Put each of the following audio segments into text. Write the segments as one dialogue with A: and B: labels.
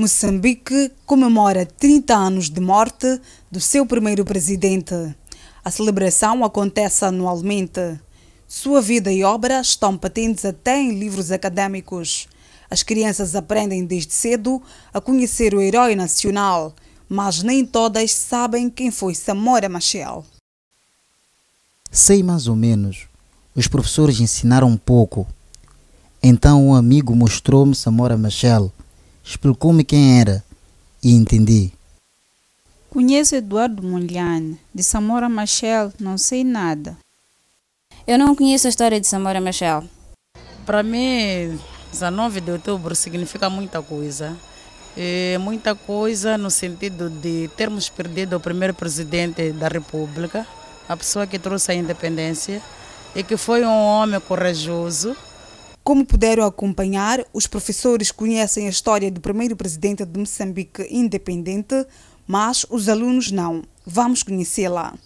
A: Moçambique comemora 30 anos de morte do seu primeiro presidente. A celebração acontece anualmente. Sua vida e obra estão patentes até em livros acadêmicos. As crianças aprendem desde cedo a conhecer o herói nacional, mas nem todas sabem quem foi Samora Machel.
B: Sei mais ou menos. Os professores ensinaram um pouco. Então um amigo mostrou-me Samora Machel explicou-me quem era e entendi.
A: Conheço Eduardo Mulhane, de Samora Machel, não sei nada. Eu não conheço a história de Samora Machel. Para mim, 19 de outubro significa muita coisa. É muita coisa no sentido de termos perdido o primeiro presidente da República, a pessoa que trouxe a independência, e que foi um homem corajoso, como puderam acompanhar, os professores conhecem a história do primeiro presidente de Moçambique independente, mas os alunos não. Vamos conhecê-la.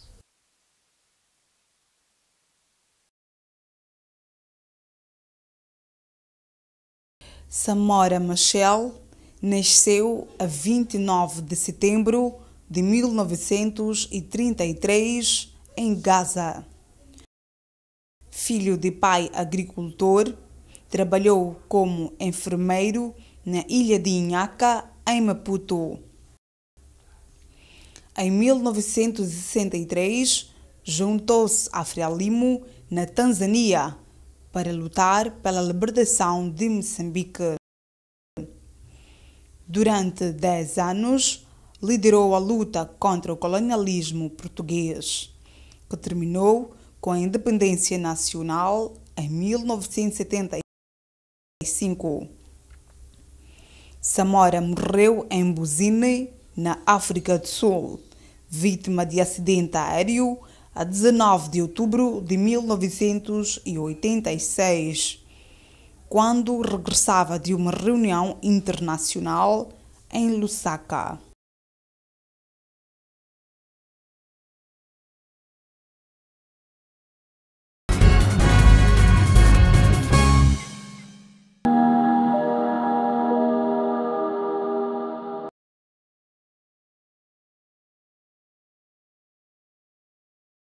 A: Samora Machel nasceu a 29 de setembro de 1933 em Gaza. Filho de pai agricultor, Trabalhou como enfermeiro na ilha de Inhaca, em Maputo. Em 1963, juntou-se a Frelimo, na Tanzânia, para lutar pela libertação de Moçambique. Durante 10 anos, liderou a luta contra o colonialismo português, que terminou com a independência nacional em 1973. 1945. Samora morreu em Buzine, na África do Sul, vítima de acidente aéreo a 19 de outubro de 1986, quando regressava de uma reunião internacional em Lusaka.